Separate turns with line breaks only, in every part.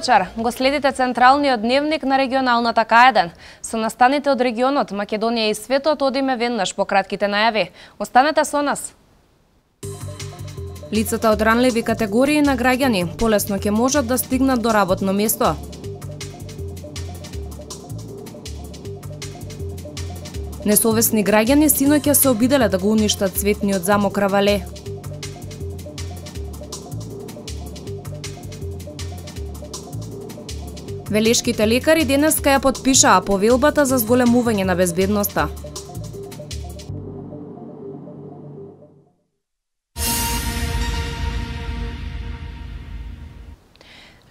вечер. Го следите централниот дневник на регионалната К1. Со настаните од регионот, Македонија и светот одиме веднаш по кратките најави. Останете со нас. Лицата од ранливи категории на граѓани полесно ќе можат да стигнат до работно место. Несовесни граѓани синоќа се обиделе да го уништат цветниот замок Равале. Велишките лекари денеска ја подпишаа повелбата за зголемување на безбедноста.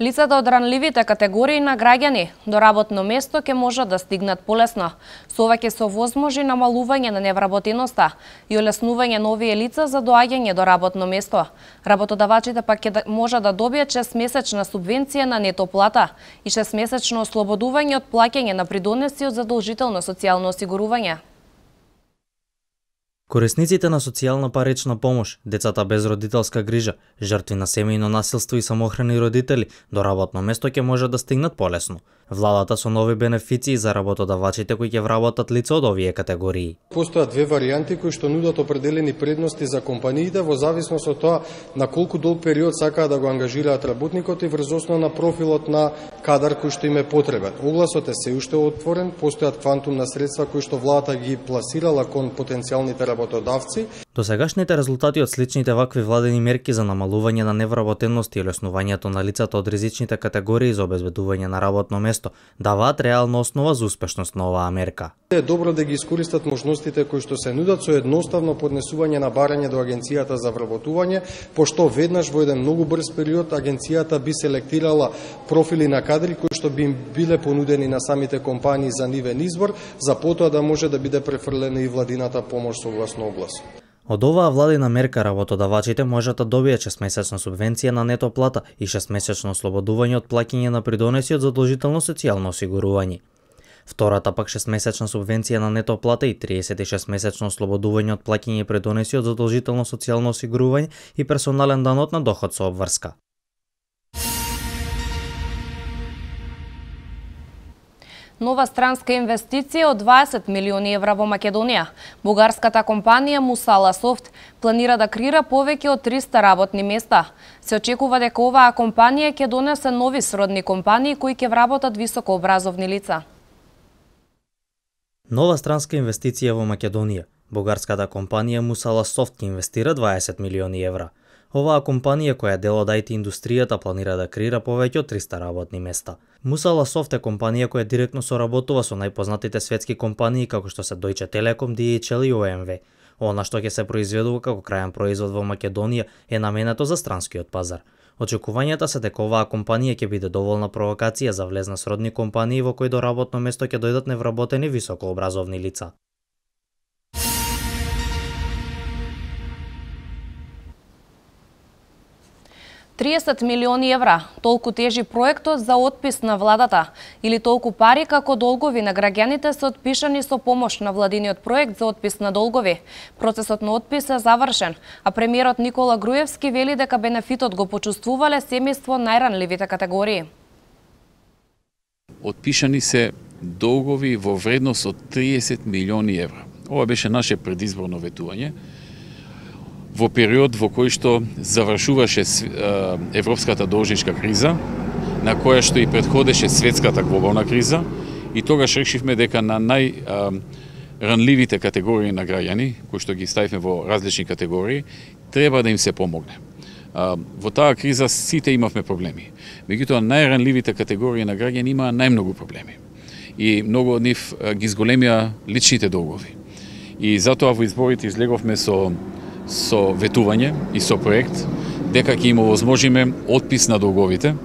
Лицата од ранливите категории на граѓани до работно место ќе можат да стигнат полесно. Со ова ќе се овозможи намалување на невработеноста и олеснување на овие лица за доаѓање до работно место. Работодавачите пак ќе да, можат да добијат 6-месечна субвенција на нето плата и 6-месечно ослободување од плаќање на придонеси од задолжително социјално осигурување.
Корисниците на социјална парична помош, децата без родителска грижа, жртви на семејно насилство и самохрани родители до работно место ќе може да стигнат полесно. Владата со нови бенефиции за работодавачите кои ќе вработат лица од овие категории.
Постојат две варијанти кои што нудат определени предности за компаниите во зависност од тоа на колку долг период сакаат да го ангажираат работникот и врз основа на профилот на кадар кој што им е потребен. Огласот е се уште отворен, постојат квантум на средства кои што владата ги пласирала кон потенцијалните работници роботодавці.
сегашните резултати од сличните вакви владени мерки за намалување на невработеност и леснувањето на лицата од ризичните категории за обезбедување на работно место даваат реална основа за успешност на оваа мерка.
Е добро да ги искористат можностите кои што се нудат со едноставно поднесување на барање до агенцијата за вработување, пошто веднаш во еден многу брз период агенцијата би селектирала профили на кадри кои што би им биле понудени на самите компании за нивен избор, за потоа да може да биде префрлена и владината помош согласно огласот.
Од оваа владина мерка работодавачите можат да добијат 6-месечна субвенција на нето плата и 6-месечно ослободување од плакење на придонеси од задолжително социјално осигурување. Втората пак 6-месечна субвенција на нето плата и 36-месечно ослободување од и придонеси од задолжително социјално осигурување и персонален данот на доход со обврска.
нова странска инвестиција од 20 милиони евра во Македонија. Бугарската компанија Мусала Софт планира да крира повеќе од 300 работни места. Се очекува дека оваа компанија ќе донесе нови сродни компании кои ќе вработат високообразовни лица.
Нова странска инвестиција во Македонија. Бугарската компанија Мусала Софт ќе инвестира 20 милиони евра. Оваа компанија која дел од IT индустријата планира да креира повеќе од 300 работни места. Musala Soft е компанија која директно соработува со најпознатите светски компании како што се Deutsche Telekom, DHL и OMV. Она што ќе се произведува како крајен производ во Македонија е наменето за странскиот пазар. Очекувањата се дека оваа компанија ќе биде доволна провокација за влезна сродни компании во кои до работно место ќе дојдат невработени високообразовни лица.
30 милиони евра, толку тежи проектот за отпис на владата, или толку пари како долгови на граѓаните се отпишани со помош на владиниот проект за отпис на долгови. Процесот на отпис е завршен, а премиерот Никола Груевски вели дека бенефитот го почувствувале семејство најранливите категории.
Отпишани се долгови во вредност од 30 милиони евра. Ова беше наше предизборно ветување во период во кој што завршуваше европската должничка криза, на која што и предходеше светската глобална криза, и тогаш решивме дека на нај ранливите категории на граѓани, кои што ги ставивме во различни категории, треба да им се помогне. Во таа криза сите имавме проблеми. Меѓутоа, најранливите категории на граѓани имаа најмногу проблеми. И многу од нив ги зголемиа личните долгови. И затоа во изборите излеговме со со ветување и со проект, дека ќе има возможиме отпис на долговите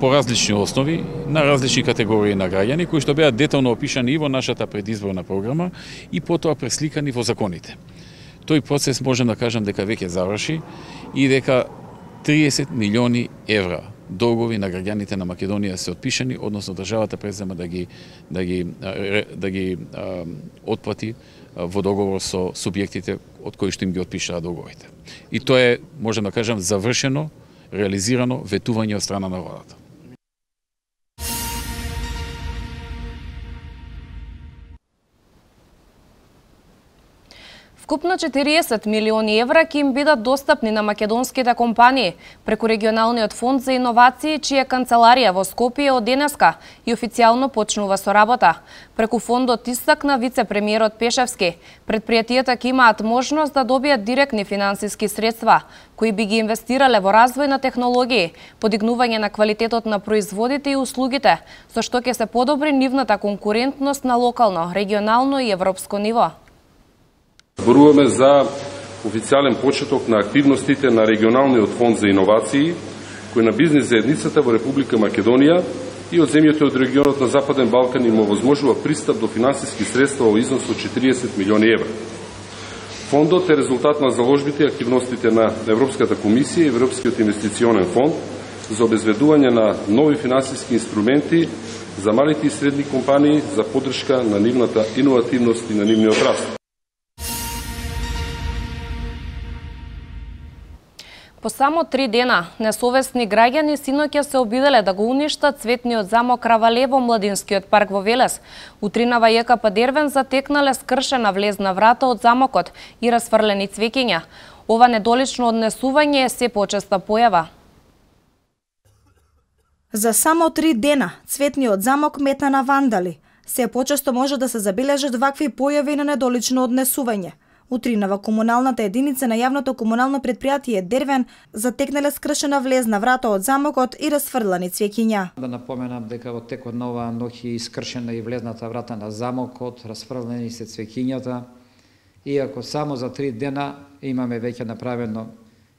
по различни основи на различни категории на граѓани кои што беа детално опишани и во нашата предизборна програма и потоа пресликани во законите. Тој процес можам да кажам дека веќе заврши и дека 30 милиони евра долгови на граѓаните на Македонија се отпишани, односно државата презема да ги да ги да ги ги отплати во договор со субјектите од кои што им ги отпишаа договорите. И тоа е, можам да кажам, завршено, реализирано ветување од страна на владата.
Вкупно 40 милиони евра ќе им бидат достапни на македонските компании преку регионалниот фонд за иновации, чија канцеларија во Скопје од денеска и официјално почнува со работа. Преку фондот истакна вице-премиерот Пешевски, предпријатијата ќе имаат можност да добијат директни финансиски средства, кои би ги инвестирале во развој на технологии, подигнување на квалитетот на производите и услугите, со што ќе се подобри нивната конкурентност на локално, регионално и европско ниво.
Зборуваме за официјален почеток на активностите на регионалниот фонд за иновации, кој на бизнес заедницата во Република Македонија и од земјите од регионот на Западен Балкан им овозможува пристап до финансиски средства во износ од 40 милиони евра. Фондот е резултат на заложбите и активностите на Европската комисија и Европскиот инвестиционен фонд за обезведување на нови финансиски инструменти за малите и средни компании за подршка на нивната иновативност и на нивниот раст.
По само три дена, несовестни граѓани синоќа се обиделе да го уништат цветниот замок Равалево Младинскиот парк во Велес. Утринава ЈКП Дервен затекнале скршена влезна врата од замокот и расфрлени цвекиња. Ова недолично однесување е се
почеста појава. За само три дена цветниот замок метна на вандали. Се почесто може да се забележат вакви појави на недолично однесување – Утринава комуналната единица на јавното комунално предпријатие Дервен затекнале скршена влезна врата од замокот и расфрлани цвекиња.
Да напоменам дека во текот на оваа ноќ и скршена и влезната врата на замокот, расфрлани се цвекињата. Иако само за три дена имаме веќе направено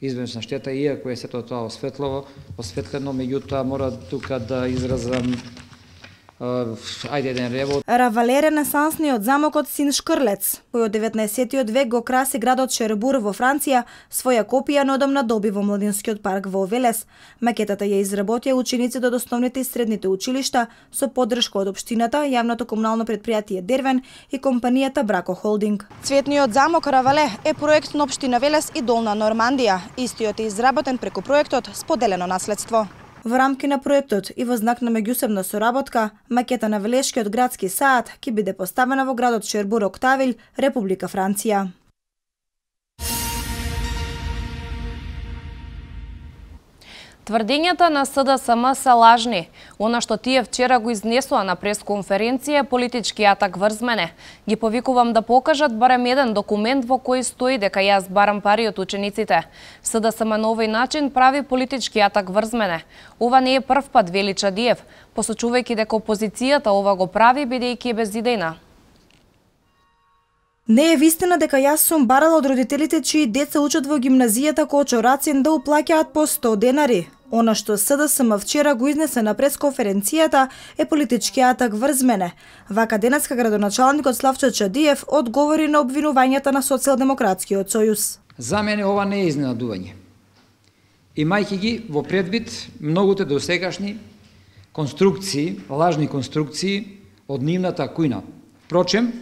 известна штета, иако е сето тоа осветлово, осветлено, меѓутоа мора тука да изразам ајде еден ревот.
Равале ренесансниот замокот син Шкрлец, кој од 19-тиот век го краси градот Шербур во Франција, своја копија неодамна доби во Младинскиот парк во Велес. Макетата ја изработија учениците од основните и средните училишта со поддршка од општината, јавното комунално предпријатие Дервен и компанијата Брако Холдинг. Цветниот замок Равале е проект на општина Велес и Долна Нормандија. Истиот е изработен преку проектот Споделено наследство. Во рамки на проектот и во знак на меѓусебна соработка, макета на Велешкиот градски саат ќе биде поставена во градот Шербур Октавиль, Република Франција.
Тврдењата на СДСМ се лажни. Она што тие вчера го изнесува на пресконференција е политички атак врз мене. Ги повикувам да покажат барем еден документ во кој стои дека јас барам пари од учениците. СДСМ на овој начин прави политички атак врз мене. Ова не е прв пат, вели Чадиев, посочувајќи дека опозицијата ова го прави бидејќи е безидејна.
Не е вистина дека јас сум барала од родителите чии деца учат во гимназијата Рацин да уплаќаат по 100 денари. Она што СДСМ вчера го изнесе на пресконференцијата е политички атак врз мене. Вака денеска градоначалникот Славчо Чадиев одговори на
обвинувањата
на Социјалдемократскиот сојуз. За мене ова не е изненадување.
Имајќи ги во предвид многуте досегашни конструкции, лажни конструкции од нивната кујна. Прочем,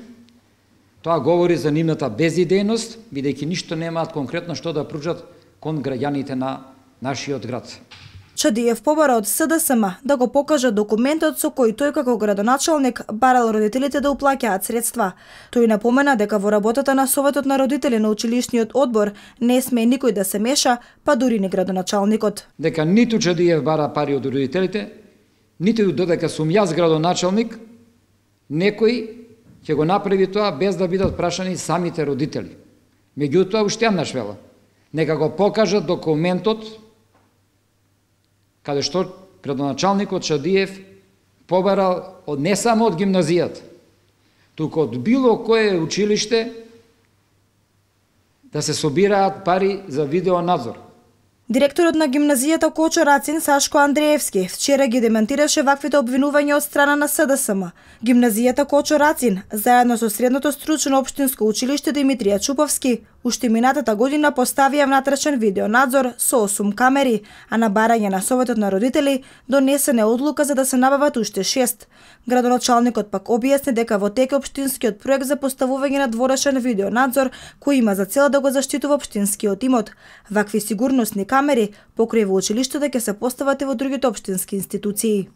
Тоа говори за нивната безидејност, бидејќи ништо немаат конкретно што да пружат кон граѓаните на нашиот град. Чадиев побара од СДСМ да го покаже документот со кој
тој како градоначалник барал родителите да уплаќаат средства. Тој напомена дека во работата на Советот на родители на училишниот одбор не сме никој да се меша, па дури ни
градоначалникот. Дека ниту Чадиев бара пари од родителите, ниту додека сум јас градоначалник, некој ќе го направи тоа без да бидат прашани самите родители. Меѓутоа, уште ја нашвела. нека го покажат документот каде што предоначалникот Шадиев побарал од не само од гимназијата, туку од било кое училиште да се собираат пари за видеонадзор.
Директорот на гимназијата Кочо Рацин Сашко Андреевски вчера ги дементираше ваквите обвинувања од страна на СДСМ. Гимназијата Кочо Рацин, заедно со Средното стручно општинско училиште Димитрија Чуповски, Уште минатата година поставија внатрешен видеонадзор со 8 камери, а на барање на Советот на родители донесена одлука за да се набават уште 6. Градоначалникот пак објасни дека во тека обштинскиот проект за поставување на дворешен видеонадзор кој има за цел да го заштитува обштинскиот имот. Вакви сигурносни камери покрива училиштето да ќе се постават и во другите обштински институции.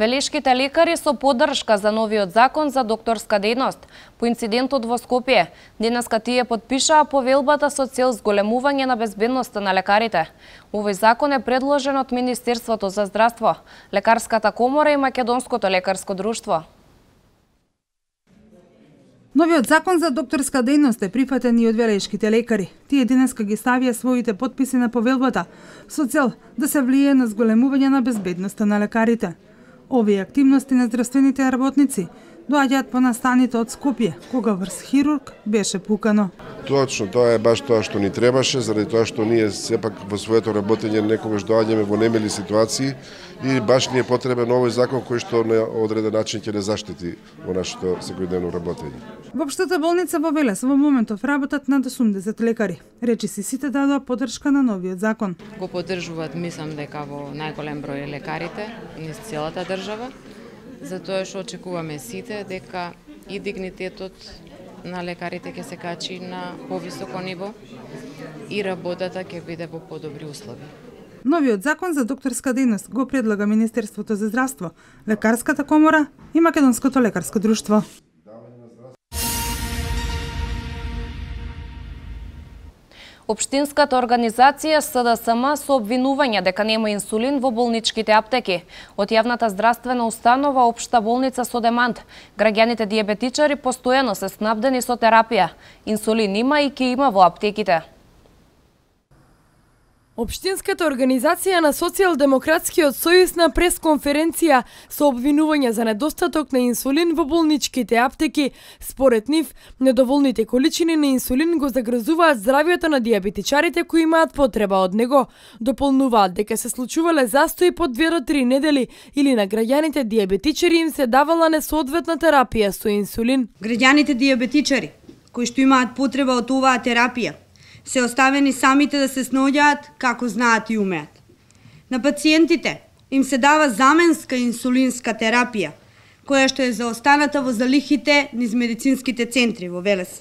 Велешките лекари со поддршка за новиот закон за докторска дејност по инцидентот во Скопје. Денеска тие подпишаа повелбата со цел зголемување на безбедноста на лекарите. Овој закон е предложен од Министерството за здравство, Лекарската комора и Македонското лекарско друштво.
Новиот закон за докторска
дејност е прифатен и од велешките лекари. Тие денеска ги ставија своите подписи на повелбата со цел да се влие на зголемување на безбедноста на лекарите овие активности на здравствените работници доаѓаат по настаните од Скопје, кога врз хирург беше пукано.
Точно, тоа е баш тоа што ни требаше, заради тоа што ние сепак во своето работење некогаш доаѓаме во немили ситуации и баш ни е потребен овој закон кој што на одреден начин ќе не заштити во нашето секојдневно работење.
Во општата болница во Велес во моментов работат над 80 лекари. Речи си сите да дадоа поддршка на новиот закон.
Го поддржуваат, мислам дека во најголем број лекарите низ целата држава затоа што очекуваме сите дека и дигнитетот на лекарите ќе се качи на повисоко ниво и работата ќе биде во подобри услови.
Новиот закон за докторска дејност го предлага Министерството за здравство, Лекарската комора и Македонското лекарско друштво.
Обштинската организација СДСМ со обвинување дека нема инсулин во болничките аптеки. Од јавната здравствена установа Обшта болница со демант. Граѓаните диабетичари постојано се снабдени со терапија. Инсулин има и ки има во аптеките.
Обштинската организација на Социјалдемократскиот сојуз на пресконференција со обвинување за недостаток на инсулин во болничките аптеки, според нив, недоволните количини на инсулин го загрозуваат здравјето на диабетичарите кои имаат потреба од него. Дополнуваат дека се случувале застои по 2 до 3 недели или на граѓаните диабетичари им се давала несоодветна терапија со инсулин. Граѓаните диабетичари кои што имаат потреба од оваа терапија се оставени самите да се сноѓаат како знаат и умеат. На пациентите им се дава заменска инсулинска терапија,
која што е заостаната во залихите низ медицинските центри во Велес.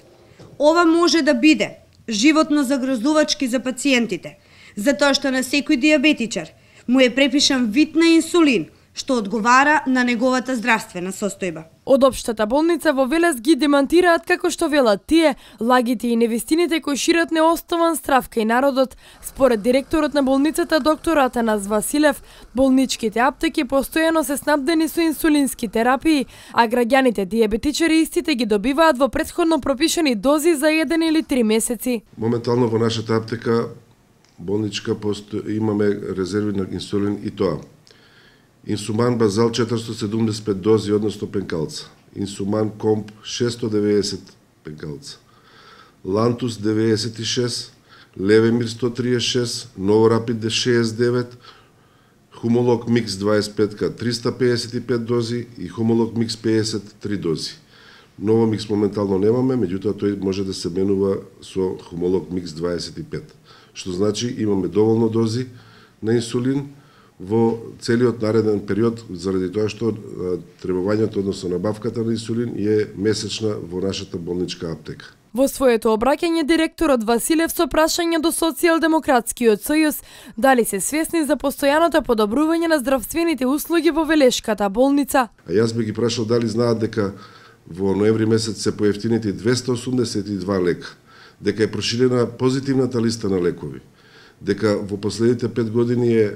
Ова може да биде животно загрозувачки за пациентите, затоа што на секој диабетичар му е препишан вид на инсулин – што одговара на неговата
здравствена состојба. Од општата болница во Велес ги демантираат како што велат тие, лагите и невистините кои шират неоснован страв кај народот. Според директорот на болницата доктор Атанас Василев, болничките аптеки постојано се снабдени со инсулински терапии, а граѓаните диабетичари истите ги добиваат во предходно пропишани дози за еден или три месеци.
Моментално во нашата аптека болничка имаме резерви на инсулин и тоа Инсуман базал 475 дози, односно пенкалца. Инсуман комп 690 пенкалца. Лантус 96, Левемир 136, Новорапид 69, Хумолок Микс 25 355 дози и Хумолок Микс 53 дози. Ново микс моментално немаме, меѓутоа тој може да се менува со Хумолог микс 25, што значи имаме доволно дози на инсулин, во целиот нареден период заради тоа што требувањето односно на бавката на инсулин е месечна во нашата болничка аптека.
Во своето обраќање директорот Василев со прашање до Социјалдемократскиот сојуз дали се свесни за постојаното подобрување на здравствените услуги во Велешката болница.
А јас би ги прашал дали знаат дека во ноември месец се поевтините 282 лека, дека е проширена позитивната листа на лекови дека во последните пет години е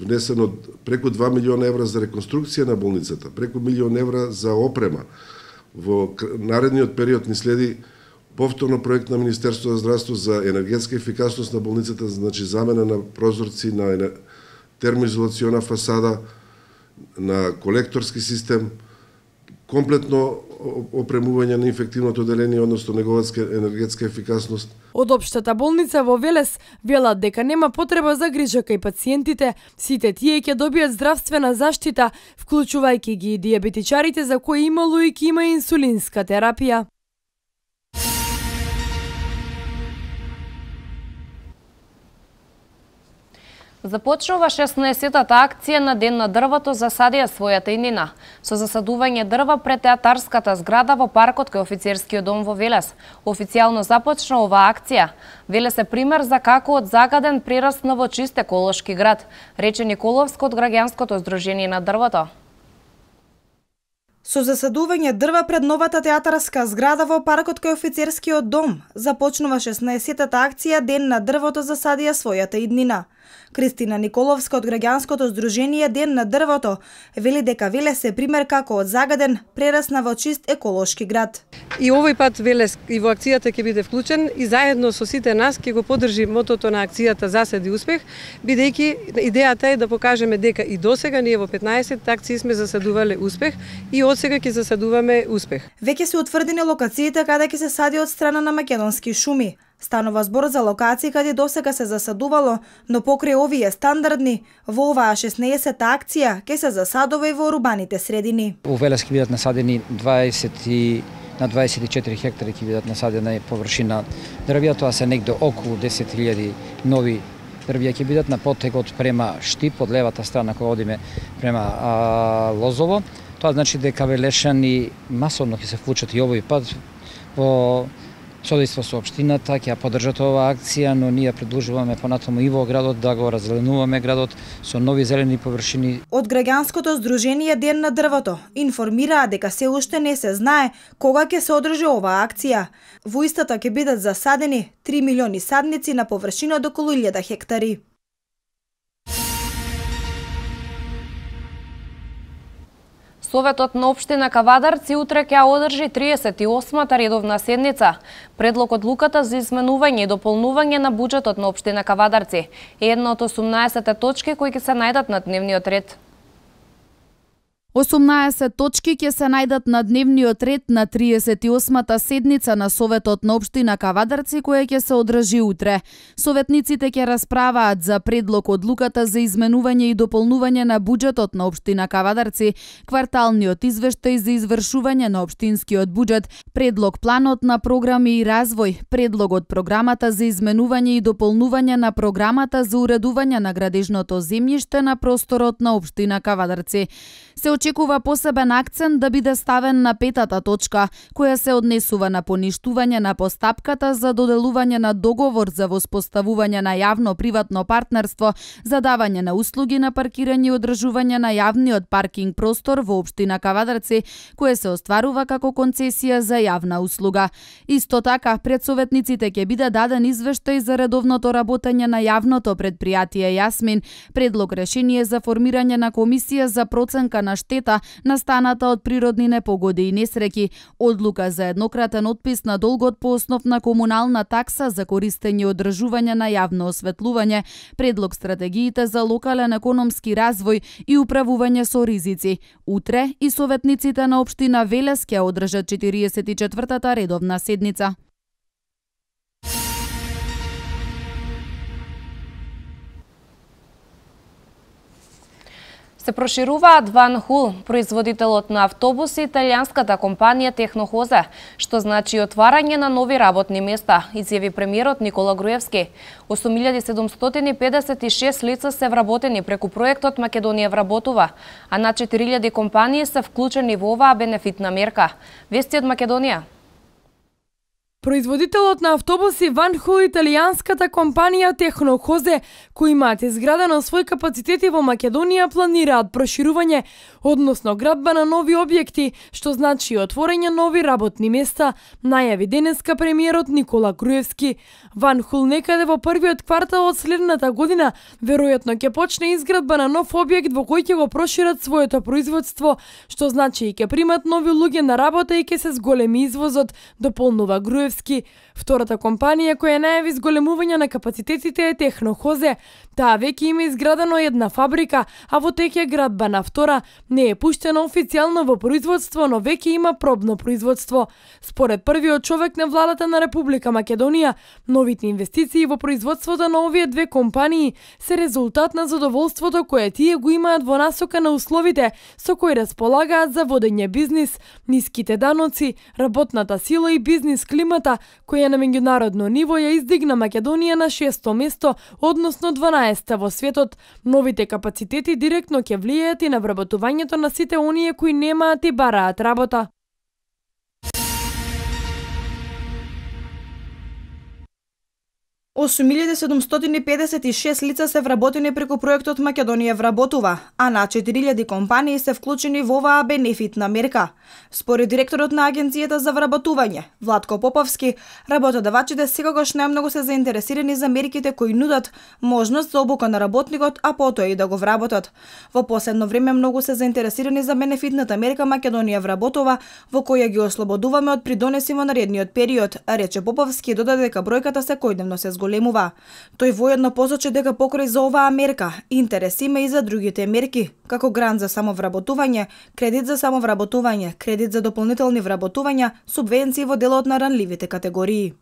внесено преку 2 милиона евра за реконструкција на болницата, преку милион евра за опрема. Во наредниот период ни следи повторно проект на Министерството за здравство за енергетска ефикасност на болницата, значи замена на прозорци, на термоизолациона фасада, на колекторски систем, комплетно опремување на инфективното деление, односно неговатска енергетска ефикасност.
Од Обштата болница во Велес велат дека нема потреба за грижа кај пациентите, сите тие ќе добијат здравствена заштита, вклучувајќи ги и диабетичарите за кои имало и ќе има инсулинска терапија.
Започнува 16-тата акција на Ден на дрвото за садија својата инина, со засадување дрва пред театарската зграда во паркот кај офицерскиот дом во Велес. Официјално започна оваа акција. Велес е пример за како од загаден прирасна во чист еколошки град, рече Николовско од Граѓанското здружение на дрвото.
Со засадување дрва пред новата театарска зграда во паркот кај офицерскиот дом започнува 16-тата акција Ден на дрвото за садија својата иднина. Кристина Николовска од Граѓанското здружение Ден на дрвото вели дека Велес е пример како од загаден прерасна во чист еколошки град. И овој пат Велес и во акцијата ќе биде вклучен и заедно со сите нас ќе го подржи мотото на акцијата Заседи успех, бидејќи идејата е да покажеме дека и досега ние во 15 акции сме засадувале успех и одсега ќе засадуваме успех. Веќе се утврдени локациите каде ќе се сади од страна на македонски шуми. Станува збор за локации каде досега се засадувало, но покрај овие стандардни, во оваа 16-та акција ке се засадува и во урбаните средини.
У Велес ке бидат насадени 20 на 24 хектари ќе бидат насадена површина дрвја, тоа се негде околу 10.000 нови дрвја ќе бидат на потекот према Штип, од левата страна кога одиме према а, Лозово. Тоа значи дека велешани масовно ќе се вклучат и овој пат во содејство со општината, ќе ја поддржат оваа акција, но ние предложуваме понатаму и во градот да го разеленуваме градот со нови зелени површини.
Од граѓанското здружение Ден на дрвото информираа дека се уште не се знае кога ќе се одржи оваа акција. Во истата ќе бидат засадени 3 милиони садници на површина од околу 1000 хектари.
Советот на Обштина Кавадарци утре ќе одржи 38-та редовна седница. Предлог од Луката за изменување и дополнување на буџетот на Обштина Кавадарци е една од 18 точки кои ќе се најдат на дневниот ред.
18 точки ќе се најдат на дневниот ред на 38-та седница на Советот на Обштина Кавадарци, која ќе се одржи утре. Советниците ќе расправаат за предлог луката за изменување и дополнување на буџетот на Обштина Кавадарци, кварталниот извештај за извршување на обштинскиот буџет, предлог планот на програми и развој, предлог од програмата за изменување и дополнување на програмата за уредување на градежното земјиште на просторот на Обштина Кавадарци. Се очекува посебен акцент да биде ставен на петата точка, која се однесува на поништување на постапката за доделување на договор за воспоставување на јавно-приватно партнерство за давање на услуги на паркирање и одржување на јавниот паркинг простор во општина Кавадарци, кое се остварува како концесија за јавна услуга. Исто така, пред советниците ќе биде даден извештај за редовното работење на јавното предпријатие Јасмин, предлог решение за формирање на комисија за проценка на штета штета настаната од природни непогоди и несреќи, одлука за еднократен отпис на долгот по основ на комунална такса за користење и одржување на јавно осветлување, предлог стратегиите за локален економски развој и управување со ризици. Утре и советниците на општина Велес ќе одржат 44-та редовна седница.
Се прошируваат ван Хул, производителот на автобуси италијанската компанија Технохозе, што значи отварање на нови работни места, изјави премиерот Никола Груевски. 8756 лица се вработени преку проектот Македонија вработува, а на 4000 компании се вклучени во оваа бенефитна мерка. Вести од Македонија.
Производителот на автобуси Хул италијанската компанија Технохозе, кои имаат изградено свој капацитети во Македонија, планираат проширување, односно градба на нови објекти, што значи отворење нови работни места, најави денеска премиерот Никола Груевски. Хул некаде во првиот квартал од следната година, веројатно ќе почне изградба на нов објект во кој ќе го прошират своето производство, што значи и ќе примат нови луѓе на работа и ќе се зголеми извозот, дополнува Груевски Груевски. Втората компанија која најави зголемување на капацитетите е Технохозе, Таа да, веќе има изградено една фабрика, а во тек градба на втора не е пуштена официјално во производство, но веќе има пробно производство. Според првиот човек на владата на Република Македонија, новите инвестиции во производството на овие две компании се резултат на задоволството кое тие го имаат во насока на условите со кои располагаат за водење бизнис, ниските даноци, работната сила и бизнис климата, која на меѓународно ниво ја издигна Македонија на шесто место, односно 12 19 во светот, новите капацитети директно ќе влијаат и на вработувањето на сите оние кои немаат и бараат работа.
8756 лица се вработени преку проектот Македонија вработува, а на 4000 компании се вклучени во оваа бенефитна мерка. Според директорот на Агенцијата за вработување, Владко Поповски, работодавачите секогаш најмногу се заинтересирани за мерките кои нудат можност за обука на работникот, а потоа и да го вработат. Во последно време многу се заинтересирани за бенефитната мерка Македонија вработува, во која ги ослободуваме од придонесиво наредниот период, рече Поповски додаде дека бројката секојдневно се зголемува зголемува. Тој воедно позоче дека покрај за оваа мерка, интерес има и за другите мерки, како грант за самовработување, кредит за самовработување, кредит за дополнителни вработувања, субвенции во делот на
ранливите категории.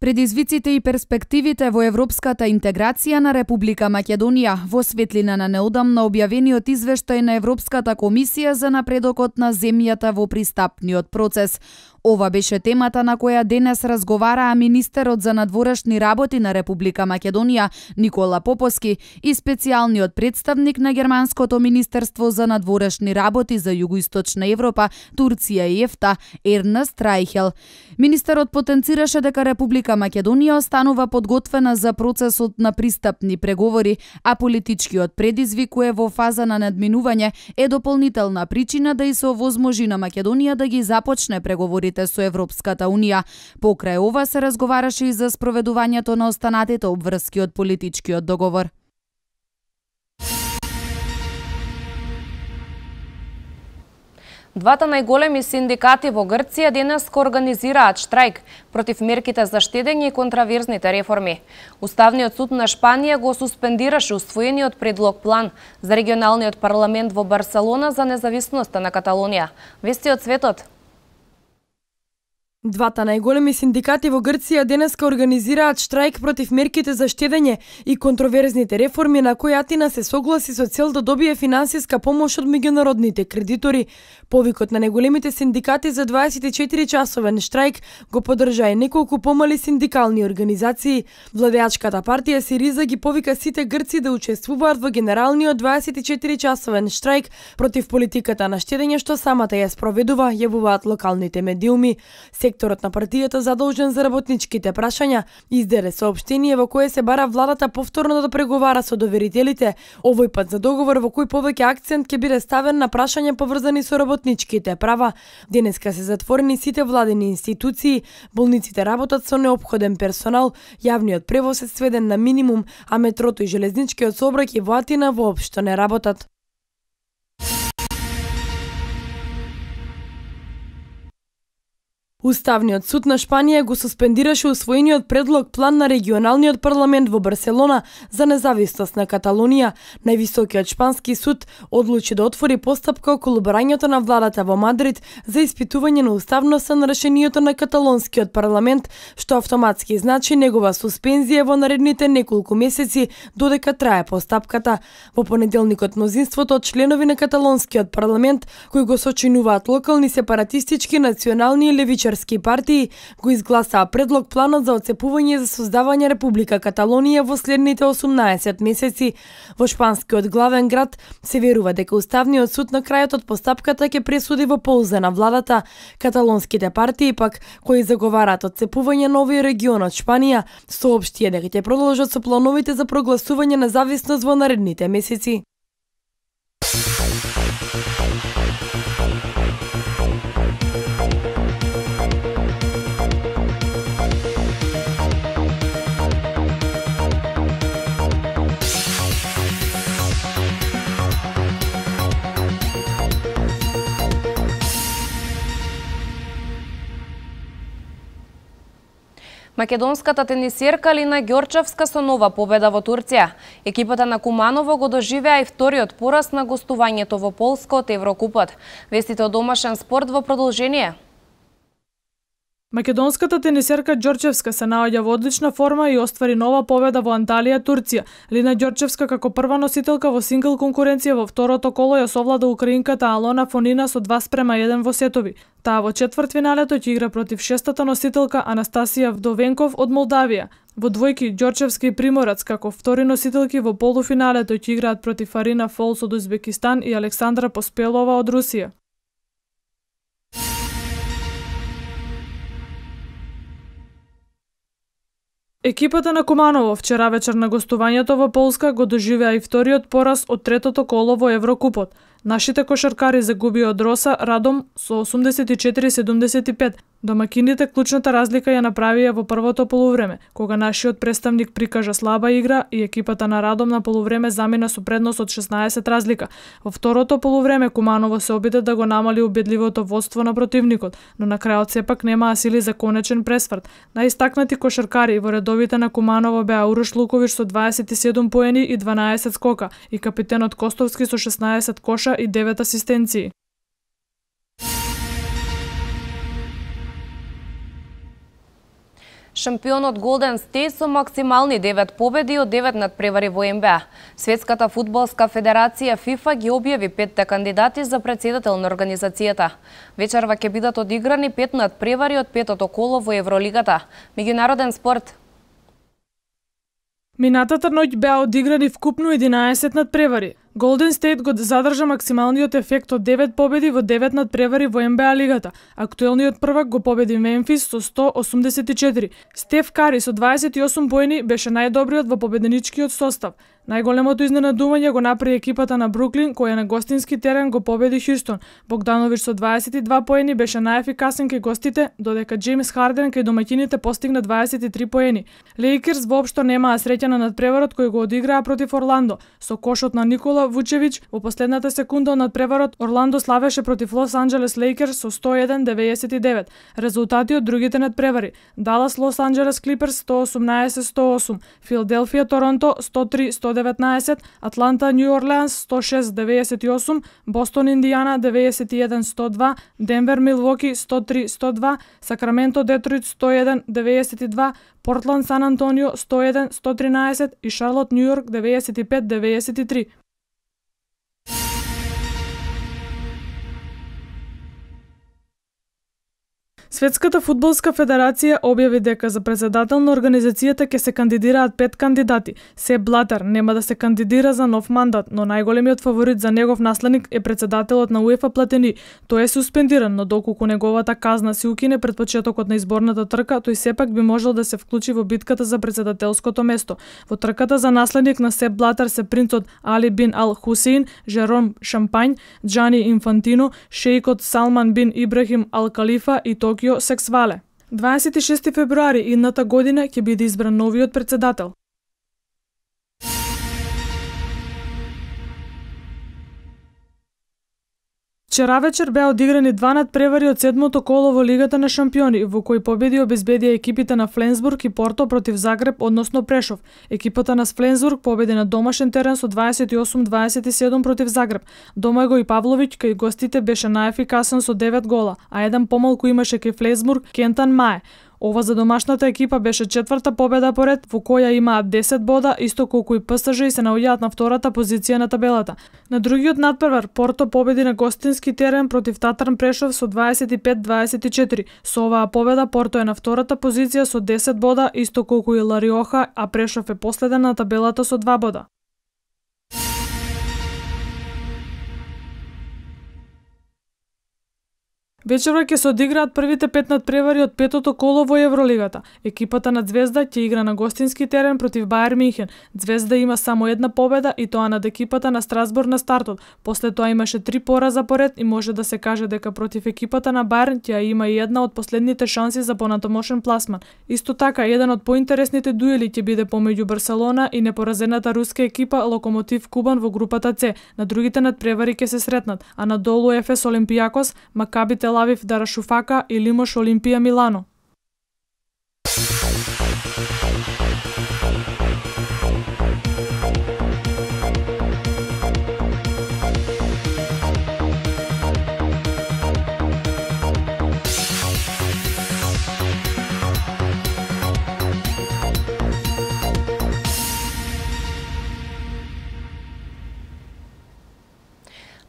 Предизвиците и перспективите во европската интеграција на Република Македонија во светлина на неодамно објавениот извештај на Европската комисија за напредокот на земјата во пристапниот процес. Ова беше темата на која денес разговараа министерот за надворешни работи на Република Македонија Никола Попоски и специјалниот представник на германското министерство за надворешни работи за југоисточна Европа, Турција и ЕФТА Ернест Трајхел. Министерот потенцираше дека Република дека Македонија останува подготвена за процесот на пристапни преговори, а политичкиот предизвик кој е во фаза на надминување е дополнителна причина да и се овозможи на Македонија да ги започне преговорите со Европската Унија. Покрај ова се разговараше и за спроведувањето на останатите обврски од политичкиот договор.
Двата најголеми синдикати во Грција денес ко организираат штрајк против мерките за штедење и контраверзните реформи. Уставниот суд на Шпанија го суспендираше усвоениот предлог план за регионалниот парламент во Барселона за независноста на Каталонија. Вести од светот.
Двата најголеми синдикати во Грција денеска организираат штрајк против мерките за штедење и контроверзните реформи на кои Атина се согласи со цел да добие финансиска помош од меѓународните кредитори. Повикот на неголемите синдикати за 24 часовен штрајк го подржа и неколку помали синдикални организации. Владеачката партија Сириза ги повика сите грци да учествуваат во генералниот 24 часовен штрајк против политиката на штедење што самата ја спроведува, јавуваат локалните медиуми. Секторот на партијата задолжен за работничките прашања издере сообштение во кое се бара владата повторно да преговара со доверителите, овој пат за договор во кој повеќе акцент ќе биде ставен на прашања поврзани со работ работничките права. Денеска се затворени сите владени институции, болниците работат со необходен персонал, јавниот превоз е сведен на минимум, а метрото и железничкиот сообраќај во Атина воопшто не работат. Уставниот суд на Шпанија го суспендираше усвоениот предлог план на регионалниот парламент во Барселона за независност на Каталонија. Највисокиот шпански суд одлучи да отвори постапка околу барањето на владата во Мадрид за испитување на уставноста на решението на каталонскиот парламент, што автоматски значи негова суспензија во наредните неколку месеци додека трае постапката. Во понеделникот мнозинството од членови на каталонскиот парламент кои го сочинуваат локални сепаратистички, национални и левичарски либерски партии го изгласаа предлог планот за оцепување за создавање Република Каталонија во следните 18 месеци. Во шпанскиот главен град се верува дека уставниот суд на крајот од постапката ќе пресуди во полза на владата. Каталонските партии пак кои заговараат оцепување на овој регион од Шпанија соопштија дека ќе продолжат со плановите за прогласување на зависност во наредните месеци.
Македонската тенисерка Лина Ѓорчевска со нова победа во Турција. Екипата на Куманово го доживеа и вториот пораз на гостувањето во Полскот Еврокупот. Вестите од домашен спорт во продолжение.
Македонската тенисерка Ѓорчевска се наоѓа во одлична форма и оствари нова победа во Анталија, Турција. Лина Ѓорчевска како прва носителка во сингл конкуренција во второто коло ја совлада украинката Алона Фонина со 2 спрема 1 во сетови. Таа во четвртфиналето ќе игра против шестата носителка Анастасија Вдовенков од Молдавија. Во двојки Ѓорчевски и Приморац како втори носителки во полуфиналето ќе играат против Арина Фолс од Узбекистан и Александра Поспелова од Русија. Екипата на Куманово вчера вечер на гостувањето во Полска го доживеа и вториот пораз од третото коло во Еврокупот. Нашите кошаркари загубија од Роса Радом со 84-75, Домакините клучната разлика ја направија во првото полувреме, кога нашиот представник прикажа слаба игра и екипата на Радом на полувреме замина со предност од 16 разлика. Во второто полувреме Куманово се обиде да го намали убедливото водство на противникот, но на крајот сепак немаа сили за конечен пресврт. Најистакнати кошаркари во редовите на Куманово беа Урош Луковиш со 27 поени и 12 скока и капитенот Костовски со 16 коша и 9
асистенции. Шампионот Голден Стейт со максимални 9 победи од 9 надпревари во МБА. Светската фудбалска федерација ФИФА ги објави петте кандидати за председател на организацијата. Вечерва ќе бидат одиграни пет надпревари од петото коло во Евролигата. Меѓународен спорт Минатата
ноќ беа одиграни вкупно 11 надпревари. Голден Стейт го задржа максималниот ефект од 9 победи во 9 надпревари во НБА лигата. Актуелниот првак го победи Мемфис со 184. Стеф Кари со 28 поени беше најдобриот во победеничкиот состав. Најголемото изненадување го направи екипата на Бруклин, која на гостински терен го победи Хјустон. Богдановиќ со 22 поени беше најефикасен кај гостите, додека Джеймс Харден кај домаќините постигна 23 поени. Лейкерс воопшто немаа среќа на надпреварот кој го одиграа против Орландо, со кошот на Никола Никола Вучевич во последната секунда од надпреварот Орландо славеше против Лос Анджелес Лейкерс со 101-99. Резултати од другите надпревари: Далас Лос Анджелес Клиперс 118-108, Филаделфија Торонто 103-119, Атланта Нью Орлеанс 106-98, Бостон Индиана 91-102, Денвер Милвоки 103-102, Сакраменто Детройт 101-92, Портланд Сан Антонио 101-113 и Шарлот Нью Йорк 95-93. Светската фудбалска федерација објави дека за председател на организацијата ќе се кандидираат пет кандидати. Се Блатер нема да се кандидира за нов мандат, но најголемиот фаворит за негов наследник е председателот на УЕФА Платени. Тој е суспендиран, но доколку неговата казна се укине пред почетокот на изборната трка, тој сепак би можел да се вклучи во битката за председателското место. Во трката за наследник на Сеп Блатер се принцот Али бин Ал Хусеин, Жером Шампањ, Джани Инфантино, шејкот Салман бин Ибрахим Ал Калифа и Ток Јоргио Сексвале. 26 февруари идната година ќе биде избран новиот председател. Вчера вечер беа одиграни два надпревари од седмото коло во Лигата на шампиони, во кој победи обезбедија екипите на Фленсбург и Порто против Загреб, односно Прешов. Екипата на Фленсбург победи на домашен терен со 28-27 против Загреб. Дома го и Павловиќ, кај гостите беше најефикасен со 9 гола, а еден помалку имаше кај Фленсбург Кентан Мае. Ова за домашната екипа беше четврта победа поред, во која имаат 10 бода, исто колку и ПСЖ и се наоѓаат на втората позиција на табелата. На другиот надпревар, Порто победи на гостински терен против Татарн Прешов со 25-24. Со оваа победа Порто е на втората позиција со 10 бода, исто колку и Лариоха, а Прешов е последен на табелата со 2 бода. Вечера ќе се одиграат првите пет надпревари од петото коло во Евролигата. Екипата на Звезда ќе игра на гостински терен против Бајер Минхен. Звезда има само една победа и тоа над екипата на Страсбор на стартот. После тоа имаше три пораза поред и може да се каже дека против екипата на Бајер ќе има и една од последните шанси за понатомошен пласман. Исто така, еден од поинтересните дуели ќе биде помеѓу Барселона и непоразената руска екипа Локомотив Кубан во групата С. На другите надпревари ќе се сретнат, а надолу Ефес Олимпијакос, Макаби Тел Телавив Дарашуфака и Лимош Олимпија Милано.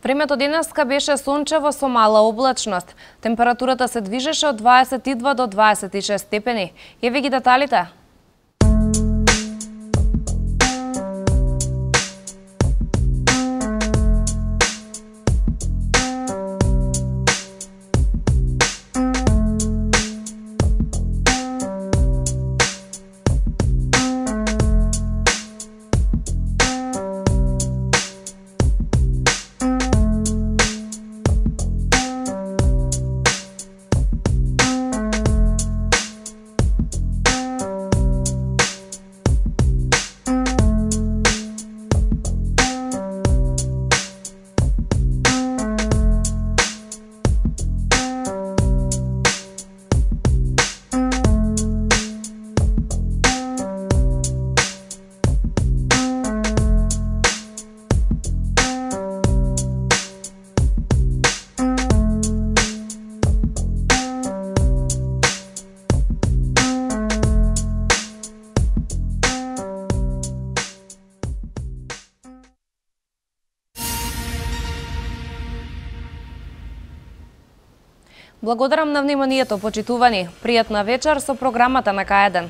Времето денеска беше сончево со мала облачност. Температурата се движеше од 22 до 26 степени. Еве ги деталите. Благодарам на вниманието, почитувани. Пријатна вечер со програмата на Каеден.